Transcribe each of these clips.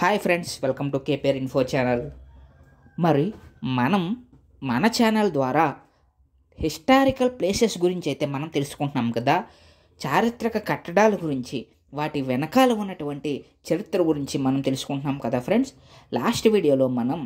hi friends welcome to కేపేర్ info channel మరి మనం మన ఛానల్ ద్వారా హిస్టారికల్ ప్లేసెస్ గురించి అయితే మనం తెలుసుకుంటున్నాం కదా చారిత్రక కట్టడాల గురించి వాటి వెనకాల ఉన్నటువంటి చరిత్ర గురించి మనం తెలుసుకుంటున్నాం కదా ఫ్రెండ్స్ లాస్ట్ వీడియోలో మనం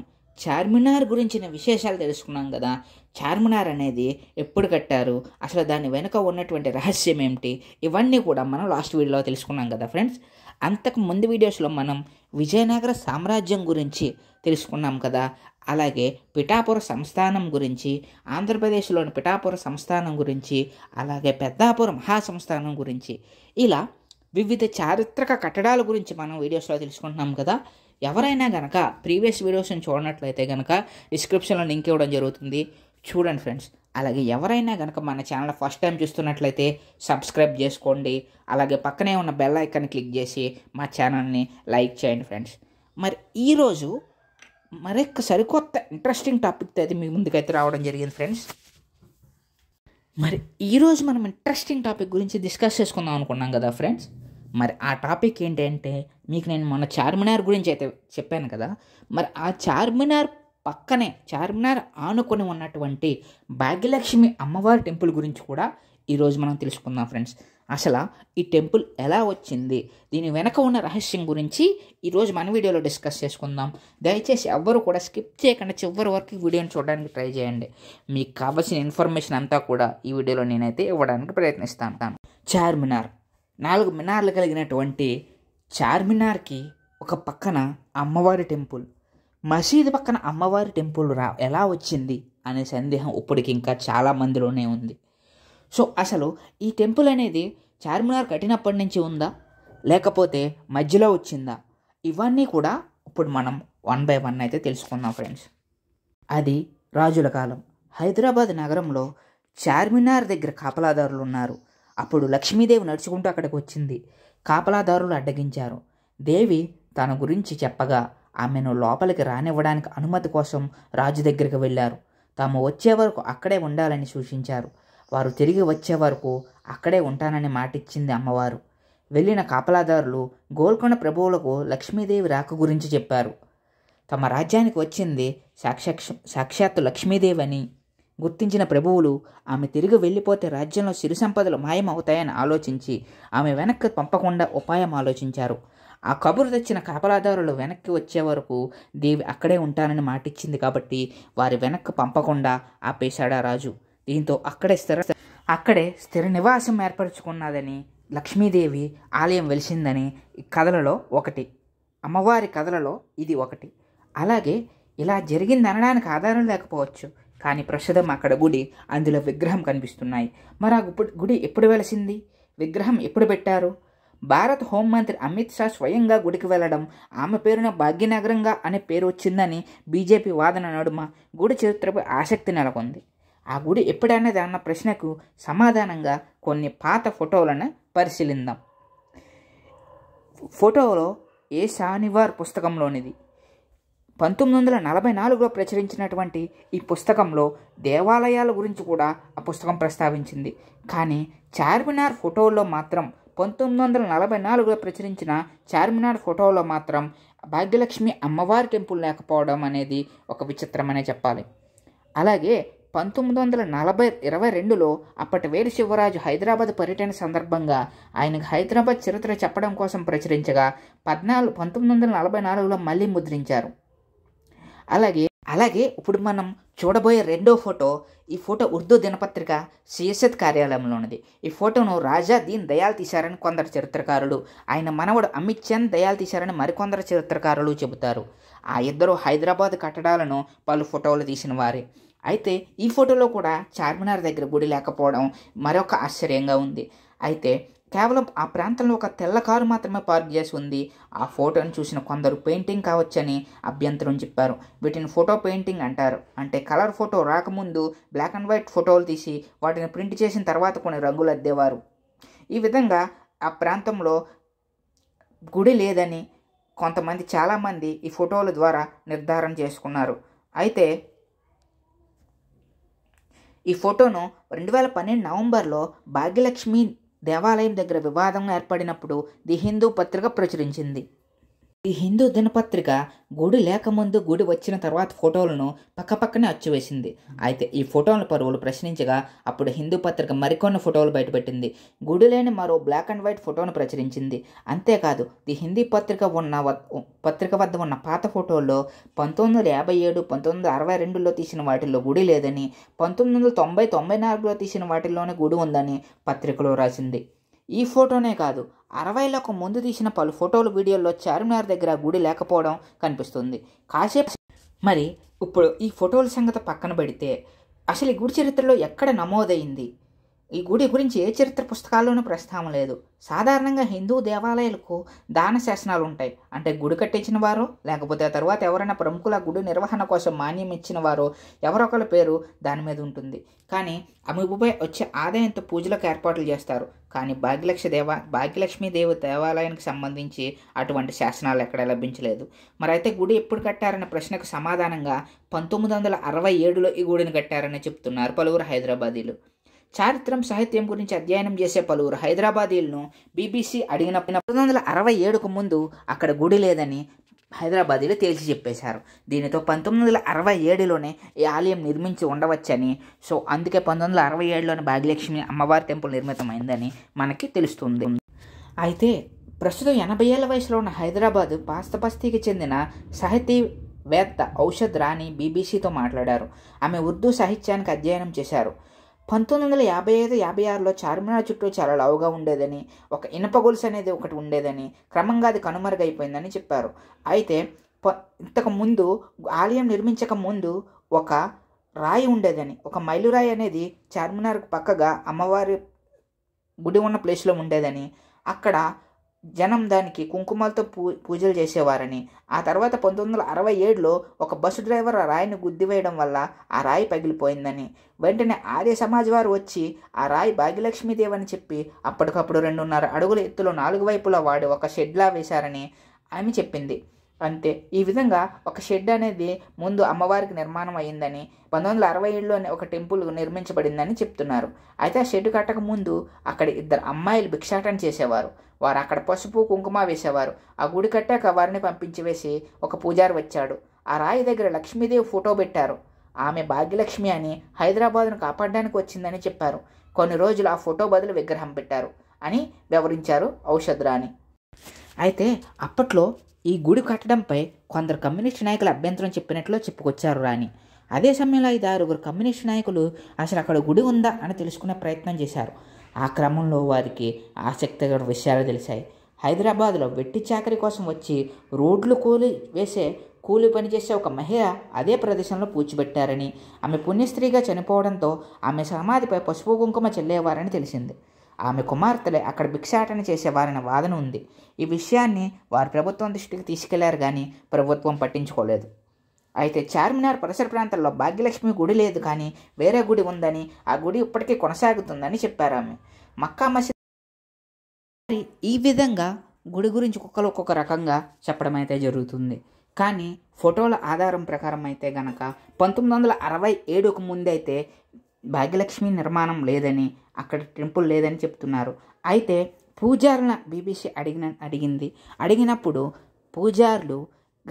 చార్మినార్ గురించిన విశేషాలు తెలుసుకున్నాం కదా చార్మినార్ అనేది ఎప్పుడు కట్టారు అసలు దాని వెనుక ఉన్నటువంటి రహస్యం ఏమిటి ఇవన్నీ కూడా మనం లాస్ట్ వీడియోలో తెలుసుకున్నాం కదా ఫ్రెండ్స్ అంతకు ముందు వీడియోస్లో మనం విజయనగర సామ్రాజ్యం గురించి తెలుసుకున్నాం కదా అలాగే పిఠాపుర సంస్థానం గురించి ఆంధ్రప్రదేశ్లోని పిఠాపుర సంస్థానం గురించి అలాగే పెద్దాపుర మహాసంస్థానం గురించి ఇలా వివిధ చారిత్రక కట్టడాల గురించి మనం వీడియోస్లో తెలుసుకుంటున్నాం కదా ఎవరైనా గనక ప్రీవియస్ వీడియోస్ని చూడనట్లయితే గనక డిస్క్రిప్షన్లో లింక్ ఇవ్వడం జరుగుతుంది చూడండి ఫ్రెండ్స్ అలాగే ఎవరైనా కనుక మన ఛానల్ ఫస్ట్ టైం చూస్తున్నట్లయితే సబ్స్క్రైబ్ చేసుకోండి అలాగే పక్కనే ఉన్న బెల్ ఐకాన్ క్లిక్ చేసి మా ఛానల్ని లైక్ చేయండి ఫ్రెండ్స్ మరి ఈరోజు మరొక సరికొత్త ఇంట్రెస్టింగ్ టాపిక్తో అయితే మీ ముందుకైతే రావడం జరిగింది ఫ్రెండ్స్ మరి ఈరోజు మనం ఇంట్రెస్టింగ్ టాపిక్ గురించి డిస్కస్ చేసుకుందాం అనుకున్నాం కదా ఫ్రెండ్స్ మరి ఆ టాపిక్ ఏంటంటే మీకు నేను మొన్న చార్మినార్ గురించి అయితే చెప్పాను కదా మరి ఆ చార్మినార్ పక్కనే చార్మినార్ ఆనుకొని ఉన్నటువంటి భాగ్యలక్ష్మి అమ్మవారి టెంపుల్ గురించి కూడా ఈరోజు మనం తెలుసుకుందాం ఫ్రెండ్స్ అసలు ఈ టెంపుల్ ఎలా వచ్చింది దీని వెనక ఉన్న రహస్యం గురించి ఈరోజు మన వీడియోలో డిస్కస్ చేసుకుందాం దయచేసి ఎవ్వరు కూడా స్కిప్ చేయకుండా చివరి వరకు వీడియోని చూడడానికి ట్రై చేయండి మీకు కావాల్సిన ఇన్ఫర్మేషన్ అంతా కూడా ఈ వీడియోలో నేనైతే ఇవ్వడానికి ప్రయత్నిస్తాను చార్మినార్ నాలుగు మినార్లు కలిగినటువంటి చార్మినార్కి ఒక పక్కన అమ్మవారి టెంపుల్ మసీదు పక్కన అమ్మవారి టెంపుల్ రా ఎలా వచ్చింది అనే సందేహం ఇప్పటికి ఇంకా చాలా మందిలోనే ఉంది సో అసలు ఈ టెంపుల్ అనేది చార్మినార్ కట్టినప్పటి నుంచి ఉందా లేకపోతే మధ్యలో వచ్చిందా ఇవన్నీ కూడా ఇప్పుడు మనం వన్ బై వన్ అయితే తెలుసుకుందాం ఫ్రెండ్స్ అది రాజుల కాలం హైదరాబాద్ నగరంలో చార్మినార్ దగ్గర కాపలాదారులు ఉన్నారు అప్పుడు లక్ష్మీదేవి నడుచుకుంటూ అక్కడికి వచ్చింది కాపలాదారులు అడ్డగించారు దేవి తన గురించి చెప్పగా ఆమెను లోపలికి రానివ్వడానికి అనుమతి కోసం రాజు దగ్గరికి వెళ్ళారు తాము వచ్చే వరకు అక్కడే ఉండాలని సూచించారు వారు తిరిగి వచ్చే వరకు అక్కడే ఉంటానని మాటిచ్చింది అమ్మవారు వెళ్ళిన కాపలాదారులు గోల్కొండ ప్రభువులకు లక్ష్మీదేవి రాక గురించి చెప్పారు తమ రాజ్యానికి వచ్చింది సాక్షాక్ష సాక్షాత్తు లక్ష్మీదేవి అని గుర్తించిన ప్రభువులు ఆమె తిరిగి వెళ్ళిపోతే రాజ్యంలో సిరి సంపదలు మాయమవుతాయని ఆలోచించి ఆమె వెనక్కి పంపకుండా ఉపాయం ఆలోచించారు ఆ కబురు తెచ్చిన కాపలాదారులు వెనక్కి వచ్చే వరకు దేవి అక్కడే ఉంటానని మాటిచ్చింది కాబట్టి వారి వెనక్కి పంపకుండా ఆపేశాడా రాజు దీంతో అక్కడే స్థిర అక్కడే స్థిర నివాసం ఏర్పరచుకున్నదని లక్ష్మీదేవి ఆలయం వెలిసిందని కథలలో ఒకటి అమ్మవారి కథలలో ఇది ఒకటి అలాగే ఇలా జరిగిందనడానికి ఆధారం లేకపోవచ్చు కానీ ప్రస్తుతం అక్కడ గుడి అందులో విగ్రహం కనిపిస్తున్నాయి మరి ఆ గుడి ఎప్పుడు వెలిసింది విగ్రహం ఎప్పుడు పెట్టారు భారత్ హోంమంత్రి అమిత్ షా స్వయంగా గుడికి వెళ్లడం ఆమె పేరున భాగ్యనగరంగా అనే పేరు వచ్చిందని బీజేపీ వాదన నడుమ గుడి చరిత్రపై ఆసక్తి నెలకొంది ఆ గుడి ఎప్పుడైనా అన్న ప్రశ్నకు సమాధానంగా కొన్ని పాత ఫోటోలను పరిశీలిందాం ఫోటోలో ఏ షానివార్ పుస్తకంలోనిది పంతొమ్మిది వందల నలభై నాలుగులో ప్రచురించినటువంటి ఈ పుస్తకంలో దేవాలయాల గురించి కూడా ఆ పుస్తకం ప్రస్తావించింది కానీ చార్మినార్ ఫోటోల్లో మాత్రం పంతొమ్మిది వందల నలభై నాలుగులో ప్రచురించిన చార్మినార్ ఫోటోలో మాత్రం భాగ్యలక్ష్మి అమ్మవారి టెంపుల్ లేకపోవడం అనేది ఒక విచిత్రమనే చెప్పాలి అలాగే పంతొమ్మిది వందల నలభై ఇరవై రెండులో అప్పటి వేరు శివరాజు హైదరాబాద్ పర్యటన సందర్భంగా ఆయనకు హైదరాబాద్ చరిత్ర చెప్పడం కోసం ప్రచురించగా పద్నాలుగు పంతొమ్మిది వందల నలభై నాలుగులో మళ్ళీ ముద్రించారు అలాగే అలాగే ఇప్పుడు మనం చూడబోయే రెండో ఫోటో ఈ ఫోటో ఉర్దూ దినపత్రిక సియసత్ కార్యాలయంలో ఉన్నది ఈ ఫోటోను రాజా దీన్ దయాల్ తీశారని కొందరు చరిత్రకారులు ఆయన మనవడు అమిత్ చంద్ దయాల్ తీశారని మరికొందరు చరిత్రకారులు చెబుతారు ఆ ఇద్దరు హైదరాబాద్ కట్టడాలను పలు ఫోటోలు తీసిన వారే అయితే ఈ ఫోటోలో కూడా చార్మినార్ దగ్గర గుడి లేకపోవడం మరొక ఆశ్చర్యంగా ఉంది అయితే కేవలం ఆ ప్రాంతంలో ఒక తెల్ల కారు మాత్రమే పార్క్ చేసి ఉంది ఆ ఫోటోను చూసిన కొందరు పెయింటింగ్ కావచ్చని అభ్యంతరం చెప్పారు వీటిని ఫోటో పెయింటింగ్ అంటారు అంటే కలర్ ఫోటో రాకముందు బ్లాక్ అండ్ వైట్ ఫోటోలు తీసి వాటిని ప్రింట్ చేసిన తర్వాత కొన్ని రంగులు అద్దేవారు ఈ విధంగా ఆ ప్రాంతంలో గుడి లేదని కొంతమంది చాలామంది ఈ ఫోటోల ద్వారా నిర్ధారణ చేసుకున్నారు అయితే ఈ ఫోటోను రెండు వేల పన్నెండు నవంబర్లో భాగ్యలక్ష్మి దేవాలయం దగ్గర వివాదం ఏర్పడినప్పుడు ది హిందూ పత్రిక ప్రచురించింది ఈ హిందూ దినపత్రిక గుడి లేకముందు గుడి వచ్చిన తర్వాత ఫోటోలను పక్కపక్కనే అచ్చువేసింది అయితే ఈ ఫోటోల పరువులు ప్రశ్నించగా అప్పుడు హిందూ పత్రిక మరికొన్ని ఫోటోలు బయటపెట్టింది గుడి లేని మరో బ్లాక్ అండ్ వైట్ ఫోటోను ప్రచురించింది అంతేకాదు ది హిందీ పత్రిక ఉన్న పత్రిక వద్ద ఉన్న పాత ఫోటోల్లో పంతొమ్మిది వందల యాభై ఏడు పంతొమ్మిది వందల అరవై రెండులో తీసిన వాటిల్లో గుడి లేదని పంతొమ్మిది వందల తొంభై తొంభై నాలుగులో తీసిన వాటిల్లోనే గుడి ఉందని పత్రికలో రాసింది ఈ ఫోటోనే కాదు అరవైలకు ముందు తీసిన పలు ఫోటోలు వీడియోల్లో చార్మినార్ దగ్గర గుడి లేకపోవడం కనిపిస్తుంది కాసేపు మరి ఇప్పుడు ఈ ఫోటోల సంగతి పక్కన పెడితే అసలు ఈ గుడి చరిత్రలో ఎక్కడ నమోదైంది ఈ గుడి గురించి ఏ చరిత్ర పుస్తకాల్లోనూ ప్రస్తావం లేదు సాధారణంగా హిందూ దేవాలయాలకు దాన శాసనాలు ఉంటాయి అంటే గుడి కట్టించిన వారో లేకపోతే ఆ తర్వాత ఎవరైనా ప్రముఖుల గుడి నిర్వహణ కోసం మాన్యం ఇచ్చిన వారో ఎవరొకరి పేరు దాని మీద ఉంటుంది కానీ అమిగుపై వచ్చే ఆదాయంతో పూజలకు ఏర్పాట్లు చేస్తారు కానీ భాగ్యలక్ష్మి దేవ భాగ్యలక్ష్మి దేవి దేవాలయానికి సంబంధించి అటువంటి శాసనాలు ఎక్కడ లభించలేదు మరైతే గుడి ఎప్పుడు కట్టారనే ప్రశ్నకు సమాధానంగా పంతొమ్మిది వందల అరవై ఏడులో ఈ గుడిని కట్టారని చెప్తున్నారు పలువురు హైదరాబాదీలు చారిత్రం సాహిత్యం గురించి అధ్యయనం చేసే పలువురు హైదరాబాదీలను బీబీసీ అడిగిన పంతొమ్మిది వందల అరవై ఏడుకు ముందు అక్కడ గుడి లేదని హైదరాబాదీలు తేల్చి చెప్పేశారు దీనితో పంతొమ్మిది వందల అరవై ఏడులోనే ఈ ఆలయం నిర్మించి ఉండవచ్చని సో అందుకే పంతొమ్మిది వందల అరవై ఏడులోనే భాగ్యలక్ష్మి అమ్మవారి టెంపుల్ నిర్మితమైందని మనకి తెలుస్తుంది అయితే ప్రస్తుతం ఎనభై ఏళ్ల వయసులో ఉన్న హైదరాబాద్ పాస్తపస్తీకి చెందిన సాహితీవేత్త ఔషధ్ రాణి బీబీసీతో మాట్లాడారు ఆమె ఉర్దూ సాహిత్యానికి అధ్యయనం చేశారు పంతొమ్మిది వందల యాభై ఐదు యాభై ఆరులో చార్మినార్ చుట్టూ చాలా లావుగా ఉండేదని ఒక ఇనప గొలుసు అనేది ఒకటి ఉండేదని క్రమంగా అది కనుమరుగైపోయిందని చెప్పారు అయితే ప ఇంతకు ముందు ఆలయం నిర్మించక ముందు ఒక రాయి ఉండేదని ఒక మైలురాయి అనేది చార్మినార్కు పక్కగా అమ్మవారి గుడి ఉన్న ప్లేస్లో ఉండేదని అక్కడ జనం దానికి కుంకుమలతో పూ పూజలు చేసేవారని ఆ తర్వాత పంతొమ్మిది వందల అరవై ఏడులో ఒక బస్సు డ్రైవర్ ఆ రాయిని గుద్ది వేయడం వల్ల ఆ రాయి పగిలిపోయిందని వెంటనే ఆర్య సమాజ్ వారు వచ్చి ఆ రాయి భాగ్యలక్ష్మీదేవి అని చెప్పి అప్పటికప్పుడు రెండున్నర అడుగుల ఎత్తులో నాలుగు వైపులా వాడి ఒక షెడ్లా వేశారని ఆమె చెప్పింది అంతే ఈ విధంగా ఒక షెడ్ అనేది ముందు అమ్మవారికి నిర్మాణం అయ్యిందని పంతొమ్మిది వందల అరవై ఏడులోనే ఒక టెంపుల్ నిర్మించబడిందని చెప్తున్నారు అయితే ఆ షెడ్ కట్టక ముందు అక్కడ ఇద్దరు అమ్మాయిలు భిక్షాటన చేసేవారు వారు అక్కడ పసుపు కుంకుమ వేసేవారు ఆ గుడి కట్టాక వారిని పంపించి వేసి ఒక పూజారి వచ్చాడు ఆ రాయి దగ్గర లక్ష్మీదేవి ఫోటో పెట్టారు ఆమె భాగ్యలక్ష్మి అని హైదరాబాద్ను కాపాడడానికి వచ్చిందని చెప్పారు కొన్ని రోజులు ఆ ఫోటో బదులు విగ్రహం పెట్టారు అని వివరించారు ఔషధరాణి అయితే అప్పట్లో ఈ గుడి కట్టడంపై కొందరు కమ్యూనిస్టు నాయకులు అభ్యంతరం చెప్పినట్లు చెప్పుకొచ్చారు రాణి అదే సమయంలో ఐదు ఆరుగురు కమ్యూనిస్టు నాయకులు అసలు అక్కడ గుడి ఉందా అని తెలుసుకునే ప్రయత్నం చేశారు ఆ క్రమంలో వారికి ఆసక్తికర విషయాలు తెలిసాయి హైదరాబాద్లో వెట్టి చాకరీ కోసం వచ్చి రోడ్లు కూలి వేసే కూలి పనిచేసే ఒక మహిళ అదే ప్రదేశంలో పూడ్చిపెట్టారని ఆమె పుణ్యస్త్రీగా చనిపోవడంతో ఆమె సమాధిపై పసుపు కుంకుమ చెల్లేవారని తెలిసింది ఆమె కుమార్తెలే అక్కడ భిక్షాటన చేసేవారని వాదన ఉంది ఈ విషయాన్ని వారు ప్రభుత్వం దృష్టికి తీసుకెళ్లారు కానీ ప్రభుత్వం పట్టించుకోలేదు అయితే చార్మినార్ పరిసర ప్రాంతాల్లో భాగ్యలక్ష్మి గుడి లేదు కానీ వేరే గుడి ఉందని ఆ గుడి ఇప్పటికీ కొనసాగుతుందని చెప్పారు ఆమె మక్కా మసీ ఈ విధంగా గుడి గురించి ఒక్కొక్కరు ఒక్కొక్క రకంగా చెప్పడం అయితే జరుగుతుంది కానీ ఫోటోల ఆధారం ప్రకారం అయితే గనక పంతొమ్మిది వందల అరవై ఏడుకు ముందైతే భాగ్యలక్ష్మి నిర్మాణం లేదని అక్కడ టెంపుల్ లేదని చెప్తున్నారు అయితే పూజారుల బీబీసీ అడిగిన అడిగింది అడిగినప్పుడు పూజారులు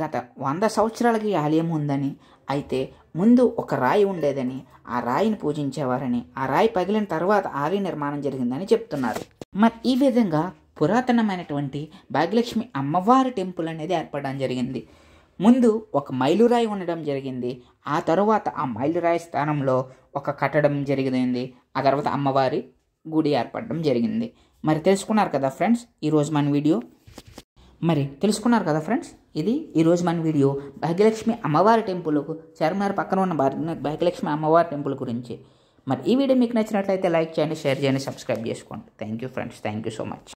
గత వంద సంవత్సరాలకి ఆలయం ఉందని అయితే ముందు ఒక రాయి ఉండేదని ఆ రాయిని పూజించేవారని ఆ రాయి పగిలిన తర్వాత ఆలయ నిర్మాణం జరిగిందని చెప్తున్నారు మరి ఈ విధంగా పురాతనమైనటువంటి భాగ్యలక్ష్మి అమ్మవారి టెంపుల్ అనేది ఏర్పడడం జరిగింది ముందు ఒక మైలురాయి ఉండడం జరిగింది ఆ తరువాత ఆ మైలురాయి స్థానంలో ఒక కట్టడం జరిగింది ఆ తర్వాత అమ్మవారి గుడి ఏర్పడడం జరిగింది మరి తెలుసుకున్నారు కదా ఫ్రెండ్స్ ఈరోజు మన వీడియో మరి తెలుసుకున్నారు కదా ఫ్రెండ్స్ ఇది ఈరోజు మన వీడియో భాగ్యలక్ష్మి అమ్మవారి టెంపుల్ చార్మినార్ పక్కన ఉన్న భాగ్యలక్ష్మి అమ్మవారి టెంపుల్ గురించి మరి ఈ వీడియో మీకు నచ్చినట్లయితే లైక్ చేయండి షేర్ చేయండి సబ్స్క్రైబ్ చేసుకోండి thank you friends thank you so much